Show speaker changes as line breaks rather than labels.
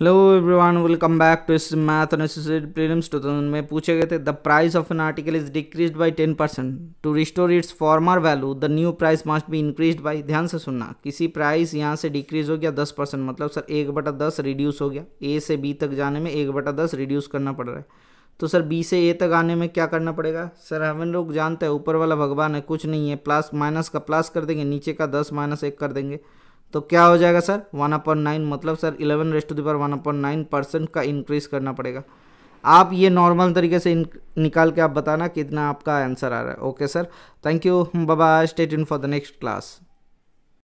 hello everyone welcome back to इस math associated prelims two thousand में पूछे गए थे the price of an article is decrease by ten percent to restore its former value the new price must be increase by ध्यान से सुनना किसी price यहाँ से डिक्रीज हो गया दस परसेंट मतलब सर एक बटा दस रिड्यूस हो गया ए से बी तक जाने में एक बटा दस रिड्यूस करना पड़ रहा है तो सर बी से ए तक आने में क्या करना पड़ेगा सर हम लोग जानते हैं ऊपर वाला भगवान है कुछ नहीं है प्लस माइनस का प्लस कर देंगे नीचे का दस माइनस एक कर देंगे तो क्या हो जाएगा सर वन अपन नाइन मतलब सर इलेवन रेस्ट टू दावर वन अपन नाइन परसेंट का इंक्रीज करना पड़ेगा आप ये नॉर्मल तरीके से निकाल के आप बताना कितना आपका आंसर आ रहा है ओके सर थैंक यू बाबा स्टेट इन फॉर द नेक्स्ट क्लास